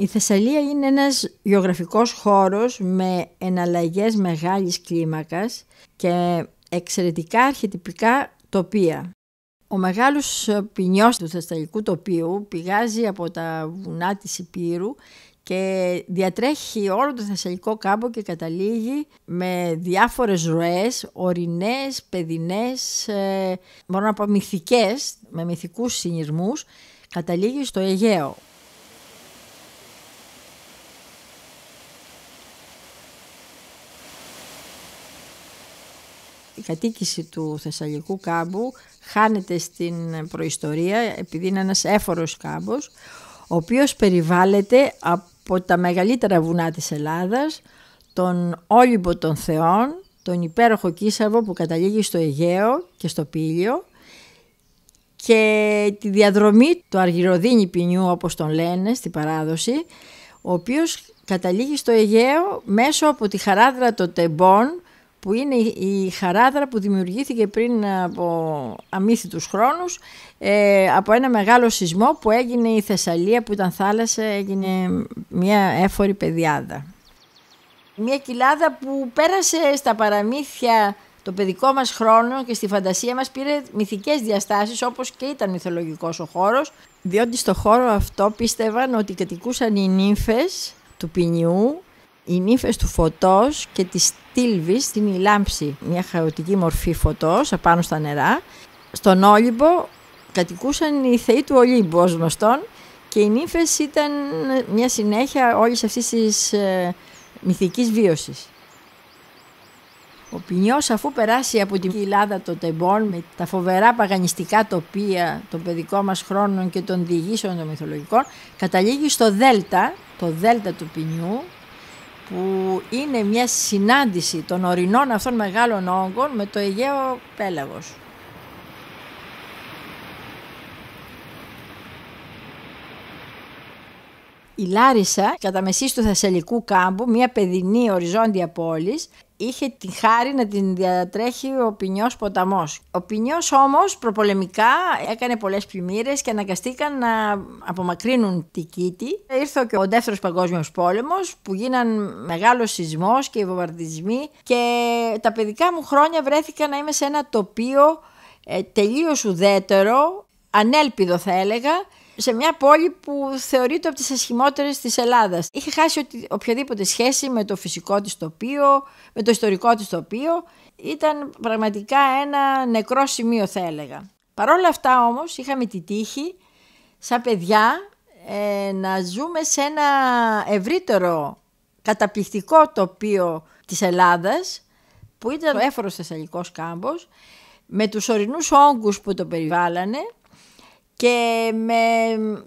η Θεσσαλία είναι ένας γεωγραφικός χώρος με εναλλαγές μεγάλης κλίμακας και εξαιρετικά αρχιτυπικά τοπία. Ο μεγάλος ποινιός του θεσσαλικού τοπίου πηγάζει από τα βουνά της Υπήρου και διατρέχει όλο το Θεσσαλικό κάμπο και καταλήγει με διάφορες ροές, ορεινές, παιδινές, ε, μπορώ να πω μυθικές, με μυθικούς συνειρμούς, καταλήγει στο Αιγαίο. η κατοίκηση του Θεσσαλικού κάμπου χάνεται στην προϊστορία επειδή είναι ένας έφορος κάμπος ο οποίος περιβάλλεται από τα μεγαλύτερα βουνά της Ελλάδας, τον Όλυμπο των Θεών, τον υπέροχο Κίσαβο που καταλήγει στο Αιγαίο και στο Πύλιο και τη διαδρομή του Αργυροδίνη Ποινιού όπως τον λένε στην παράδοση, ο οποίος καταλήγει στο Αιγαίο μέσω από τη χαράδρα των Τεμπών που είναι η χαράδρα που δημιουργήθηκε πριν από αμύθιτους χρόνους ε, από ένα μεγάλο σεισμό που έγινε η Θεσσαλία που ήταν θάλασσα, έγινε μια έφορη πεδιάδα. Μια κοιλάδα που πέρασε στα παραμύθια το παιδικό μας χρόνο και στη φαντασία μας πήρε μυθικές διαστάσεις όπως και ήταν μυθολογικός ο χώρος διότι στο χώρο αυτό πίστευαν ότι κατοικούσαν οι νύμφες του ποινιού οι νύφες του φωτός και της τύλβης την η λάμψη, μια χαοτική μορφή φωτός απάνω στα νερά. Στον Όλυμπο κατοικούσαν οι θεοί του Ολύμπου ως γνωστόν και οι νύφες ήταν μια συνέχεια όλης αυτής της ε, μυθικής βίωσης. Ο Ποινιός αφού περάσει από την κοιλάδα των τεμπών με τα φοβερά παγανιστικά τοπία των παιδικών μας χρόνων και των διηγήσεων των μυθολογικών καταλήγει στο Δέλτα, το Δέλτα του Πινιού που είναι μια συνάντηση των ορεινών αυτών μεγάλων όγκων με το Αιγαίο Πέλαγος. η Λάρισα, κατά μεσής του Θεσσαλικού κάμπου, μια παιδινή οριζόντια πόλης, είχε τη χάρη να την διατρέχει ο Πινιός ποταμός. Ο Πινιός όμως, προπολεμικά έκανε πολλές πλημμύρες και αναγκαστήκαν να απομακρύνουν την Κίτη. Ήρθε και ο δεύτερος Παγκόσμιος πόλεμος που γίναν μεγάλος σεισμός και οι βομβαρδισμοί και τα παιδικά μου χρόνια βρέθηκα να είμαι σε ένα τοπίο ε, τελείως ουδέτερο ανέλπιδο θα έλεγα, σε μια πόλη που θεωρείται από τις ασχημότερες της Ελλάδας. Είχε χάσει οποιαδήποτε σχέση με το φυσικό της τοπίο, με το ιστορικό της τοπίο. Ήταν πραγματικά ένα νεκρό σημείο θα έλεγα. Παρ' όλα αυτά όμως είχαμε τη τύχη σαν παιδιά ε, να ζούμε σε ένα ευρύτερο καταπληκτικό τοπίο της Ελλάδας που ήταν ο έφορος Θεσσαλικός κάμπος με τους ορεινούς όγκους που το περιβάλλανε και με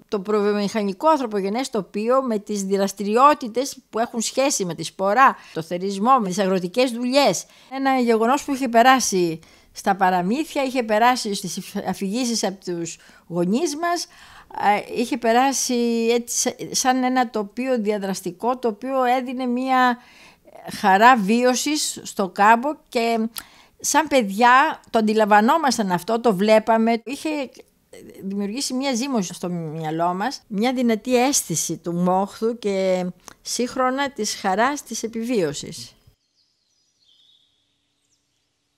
το προβιομηχανικό ανθρωπογενές τοπίο, με τις δραστηριότητες που έχουν σχέση με τη σπορά, το θερισμό, με τις αγροτικές δουλειές. Ένα γεγονός που είχε περάσει στα παραμύθια, είχε περάσει στις αφηγήσεις από τους γονείς μας, ε, είχε περάσει έτσι σαν ένα τοπίο διαδραστικό, το οποίο έδινε μια χαρά βίωσης στο κάμπο και σαν παιδιά το αντιλαμβανόμασταν αυτό, το βλέπαμε. Είχε δημιουργήσει μια ζήμωση στο μυαλό μας, μια δυνατή αίσθηση του μόχθου και σύγχρονα της χαράς της επιβίωσης.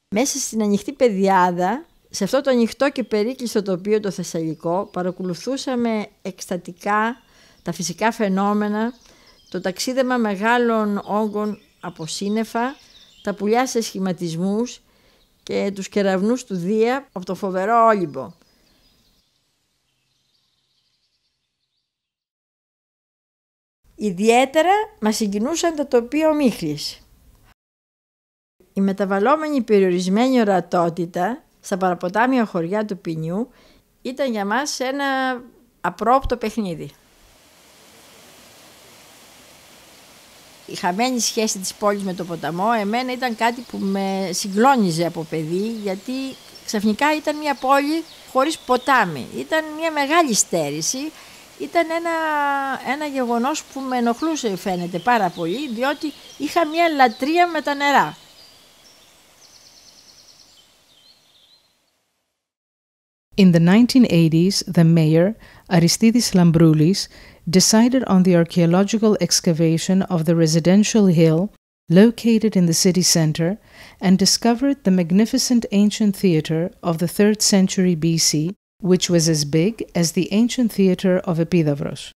Μέσα στην ανοιχτή πεδιάδα, σε αυτό το ανοιχτό και περίκλειστο τοπίο το Θεσσαλικό, παρακολουθούσαμε εκστατικά τα φυσικά φαινόμενα, το ταξίδεμα μεγάλων όγκων από σύννεφα, τα πουλιά σε σχηματισμούς και τους κεραυνούς του Δία από το φοβερό Όλυμπο. Ιδιαίτερα μας συγκινούσαν τα τοπία ομίχλης. Η μεταβαλλόμενη περιορισμένη ορατότητα στα παραποτάμια χωριά του Πινιού ήταν για μας ένα απρόπτο παιχνίδι. Η χαμένη σχέση της πόλης με το ποταμό εμένα ήταν κάτι που με συγκλώνιζε από παιδί γιατί ξαφνικά ήταν μια πόλη χωρίς ποτάμι. Ήταν μια μεγάλη στέρηση ήταν ένα, ένα γεγονός που με ενοχλούσε φαίνεται πάρα πολύ διότι είχα μια λατρεία με τα νερά. In the 1980s, the mayor, Aristides Lambroulis, decided on the archaeological excavation of the residential hill located in the city center and discovered the magnificent ancient theater of the 3rd century BC which was as big as the ancient theatre of Epidavros.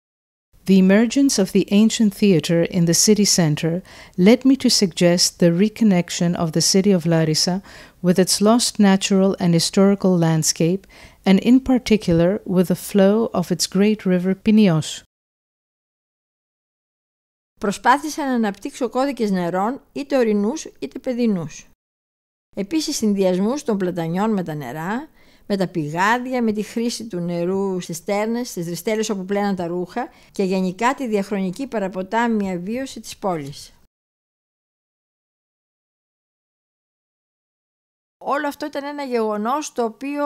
The emergence of the ancient theatre in the city center led me to suggest the reconnection of the city of Larissa with its lost natural and historical landscape, and in particular with the flow of its great river Pinios. Προσπάθησα να αναπτύξω κώδικες νερών είτε ορεινούς είτε παιδινούς. Επίσης συνδυασμούς των πλατανιών με τα νερά, με τα πηγάδια, με τη χρήση του νερού στις τέρνε, στι ριστέλε όπου πλέναν τα ρούχα και γενικά τη διαχρονική παραποτάμια βίωση της πόλης. Όλο αυτό ήταν ένα γεγονός το οποίο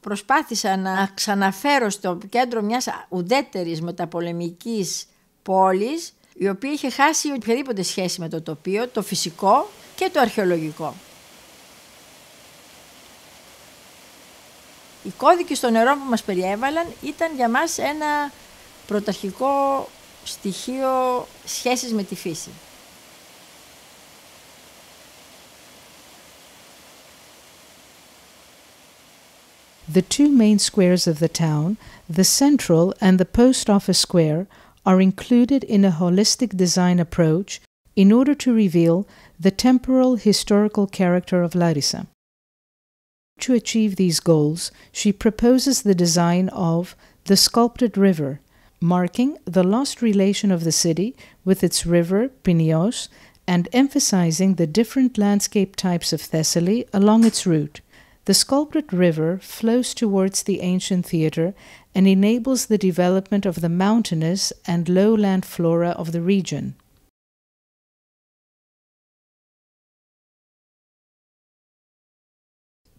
προσπάθησα να ξαναφέρω στο κέντρο μιας ουδέτερης μεταπολεμικής πόλης η οποία είχε χάσει οποιαδήποτε σχέση με το τοπίο, το φυσικό και το αρχαιολογικό. Οι κώδικοι στο νερό που μας περιέβαλαν ήταν για μας ένα πρωταρχικό στοιχείο σχέσης με τη φύση. The two main squares of the town, the central and the post office square, are included in a holistic design approach in order to reveal the temporal historical character of Larissa. to achieve these goals, she proposes the design of the sculpted river, marking the lost relation of the city with its river, Pinios, and emphasizing the different landscape types of Thessaly along its route. The sculpted river flows towards the ancient theater and enables the development of the mountainous and lowland flora of the region.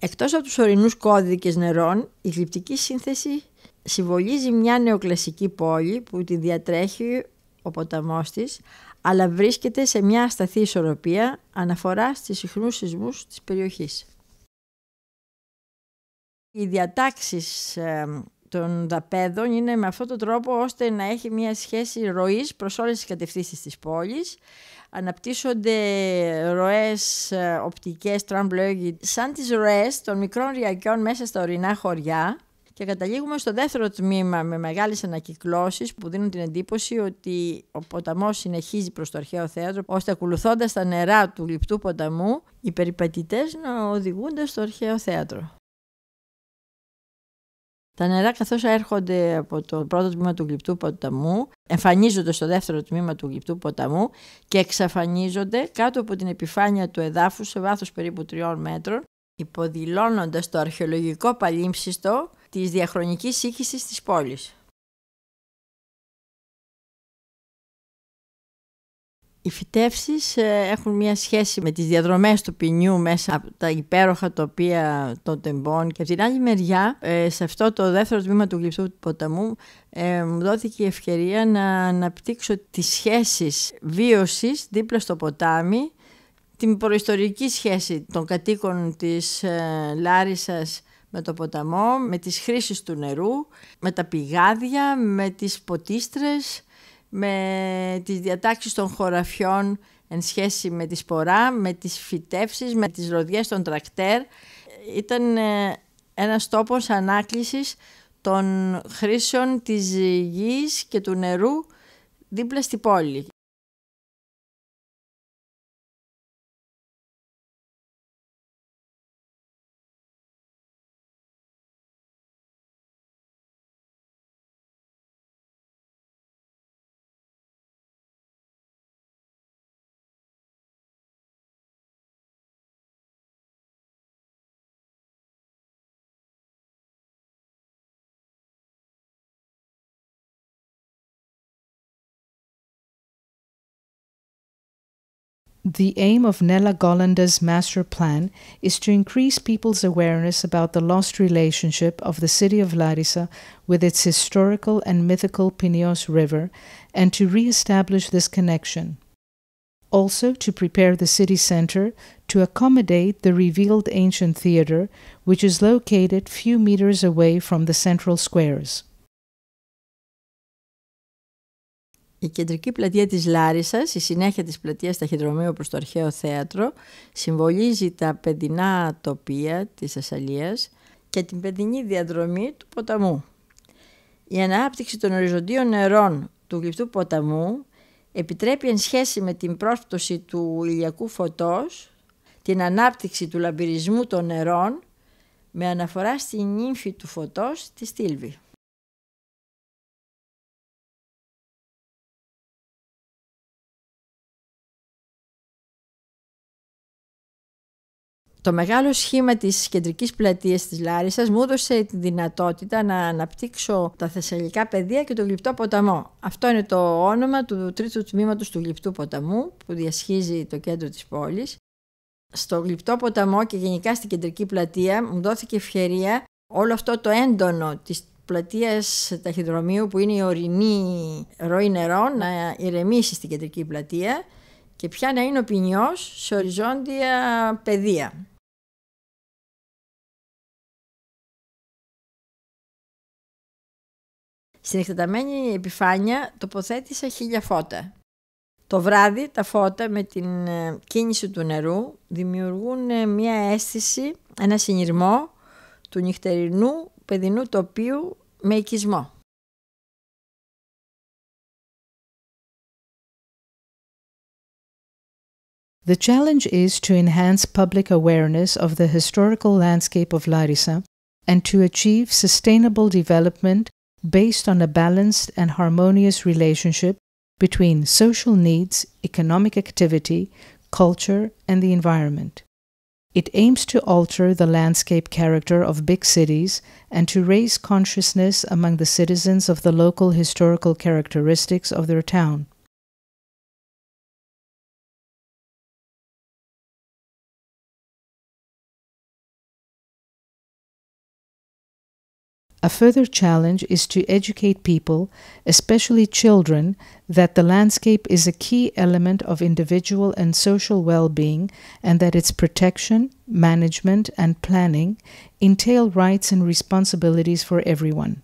Εκτός από τους ορεινούς κώδικες νερών, η γλυπτική σύνθεση συμβολίζει μια νεοκλασική πόλη που τη διατρέχει ο ποταμός της, αλλά βρίσκεται σε μια ασταθή ισορροπία αναφορά στις συχνούς σεισμούς της περιοχής. Οι διατάξεις των δαπέδων είναι με αυτόν τον τρόπο ώστε να έχει μια σχέση ροής προς όλες τις κατευθύνσεις της πόλης. Αναπτύσσονται ροές ε, οπτικές, τραμβλόγι, σαν τις ροές των μικρών ριακιών μέσα στα ορεινά χωριά. Και καταλήγουμε στο δεύτερο τμήμα με μεγάλες ανακυκλώσεις που δίνουν την εντύπωση ότι ο ποταμός συνεχίζει προς το αρχαίο θέατρο ώστε ακολουθώντας τα νερά του λιπτού ποταμού οι περιπατητές να οδηγούνται στο αρχαίο θέατρο. Τα νερά καθώς έρχονται από το πρώτο τμήμα του γλυπτού ποταμού, εμφανίζονται στο δεύτερο τμήμα του γλυπτού ποταμού και εξαφανίζονται κάτω από την επιφάνεια του εδάφους σε βάθος περίπου 3 μέτρων, υποδηλώνοντας το αρχαιολογικό παλίμψιστο της διαχρονικής σύγχυσης της πόλης. Οι φυτεύσεις ε, έχουν μια σχέση με τις διαδρομές του ποινιού μέσα από τα υπέροχα τοπία των τεμπών και από την άλλη μεριά ε, σε αυτό το δεύτερο τμήμα του του ποταμού ε, μου δόθηκε η ευκαιρία να αναπτύξω τις σχέσεις βίωσης δίπλα στο ποτάμι την προϊστορική σχέση των κατοίκων της Λάρισας με το ποταμό, με τις χρήσεις του νερού, με τα πηγάδια, με τις ποτίστρες με τις διατάξεις των χωραφιών εν σχέση με τη σπορά, με τις φυτέψεις, με τις ροδιές των τρακτέρ. Ήταν ε, ένας τόπος ανάκλησης των χρήσεων της γης και του νερού δίπλα στη πόλη. The aim of Nella Gollander's master plan is to increase people's awareness about the lost relationship of the city of Larissa with its historical and mythical Pinos River and to re establish this connection. Also, to prepare the city center to accommodate the revealed ancient theater, which is located few meters away from the central squares. Η κεντρική πλατεία της Λάρισας, η συνέχεια της πλατείας ταχυδρομείου προς το αρχαίο θέατρο, συμβολίζει τα πεντινά τοπία της Θεσσαλίας και την πεντινή διαδρομή του ποταμού. Η ανάπτυξη των οριζοντίων νερών του γλυφτού ποταμού επιτρέπει εν σχέση με την πρόσπτωση του ηλιακού φωτός την ανάπτυξη του λαμπυρισμού των νερών με αναφορά στην ύμφη του φωτός της τίλβης. Το μεγάλο σχήμα της κεντρικής πλατείας της Λάρισας μου έδωσε τη δυνατότητα να αναπτύξω τα Θεσσαλικά πεδία και το Γλυπτό ποταμό. Αυτό είναι το όνομα του τρίτου τμήματος του Γλυπτού ποταμού που διασχίζει το κέντρο της πόλης. Στο Γλυπτό ποταμό και γενικά στην κεντρική πλατεία μου δόθηκε ευκαιρία όλο αυτό το έντονο της πλατείας ταχυδρομείου που είναι η ορεινή ροή νερό να ηρεμήσει στην κεντρική πλατεία και πια να είναι ο ποινιός σε οριζόντια πεδία. Στην εκτεταμένη επιφάνεια τοποθέτησα χίλια φώτα. Το βράδυ τα φώτα με την ε, κίνηση του νερού δημιουργούν ε, μια αίσθηση, ένα συνειρμό του νυχτερινού παιδινού τοπίου με οικισμό. The challenge is to enhance public awareness of the historical landscape of Larissa and to achieve sustainable development based on a balanced and harmonious relationship between social needs, economic activity, culture, and the environment. It aims to alter the landscape character of big cities and to raise consciousness among the citizens of the local historical characteristics of their town. A further challenge is to educate people, especially children, that the landscape is a key element of individual and social well being and that its protection, management, and planning entail rights and responsibilities for everyone.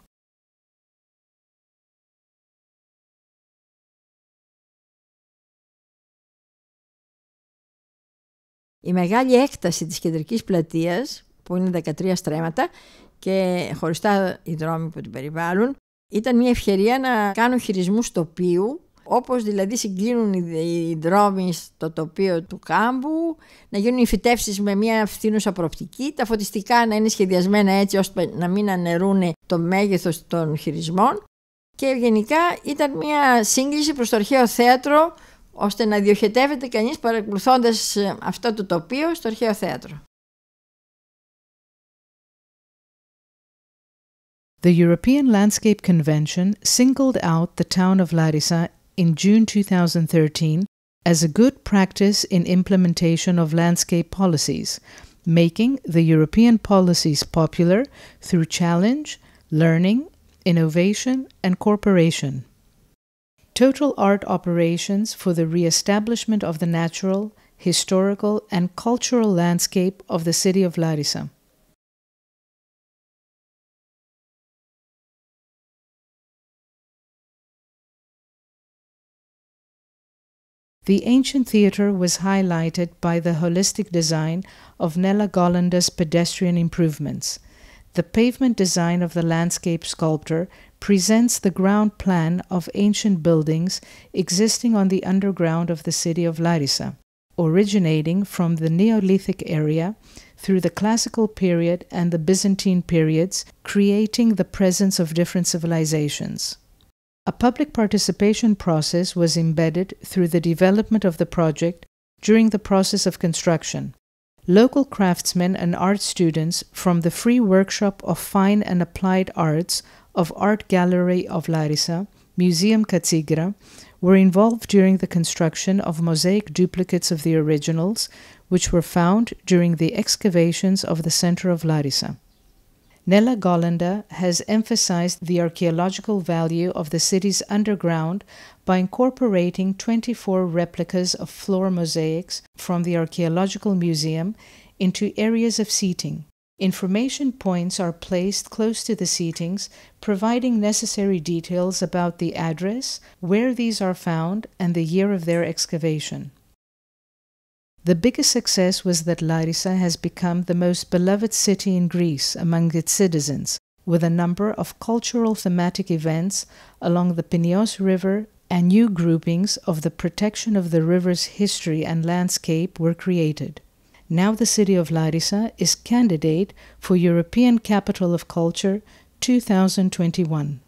Η μεγάλη έκταση της κεντρικής πλατείας, που είναι 13 στρέμματα, και χωριστά οι δρόμοι που την περιβάλλουν, ήταν μια ευκαιρία να κάνουν χειρισμούς τοπίου, όπως δηλαδή συγκλίνουν οι δρόμοι στο τοπίο του κάμπου, να γίνουν οι φυτεύσεις με μια φθήνουσα προοπτική, τα φωτιστικά να είναι σχεδιασμένα έτσι ώστε να μην αναιρούν το μέγεθος των χειρισμών και γενικά ήταν μια σύγκληση προς το αρχαίο θέατρο ώστε να διοχετεύεται κανείς παρακολουθώντας αυτό το τοπίο στο αρχαίο θέατρο. The European Landscape Convention singled out the town of Larissa in June 2013 as a good practice in implementation of landscape policies, making the European policies popular through challenge, learning, innovation, and cooperation. Total art operations for the re-establishment of the natural, historical, and cultural landscape of the city of Larissa. The ancient theatre was highlighted by the holistic design of Nella Gollander's pedestrian improvements. The pavement design of the landscape sculptor presents the ground plan of ancient buildings existing on the underground of the city of Larissa, originating from the Neolithic area through the Classical period and the Byzantine periods, creating the presence of different civilizations. A public participation process was embedded through the development of the project during the process of construction. Local craftsmen and art students from the Free Workshop of Fine and Applied Arts of Art Gallery of Larissa, Museum Katsigra, were involved during the construction of mosaic duplicates of the originals, which were found during the excavations of the center of Larissa. Nella Golanda has emphasized the archaeological value of the city's underground by incorporating 24 replicas of floor mosaics from the Archaeological Museum into areas of seating. Information points are placed close to the seatings, providing necessary details about the address, where these are found, and the year of their excavation. The biggest success was that Larissa has become the most beloved city in Greece among its citizens, with a number of cultural thematic events along the Pinios River and new groupings of the protection of the river's history and landscape were created. Now the city of Larissa is candidate for European Capital of Culture 2021.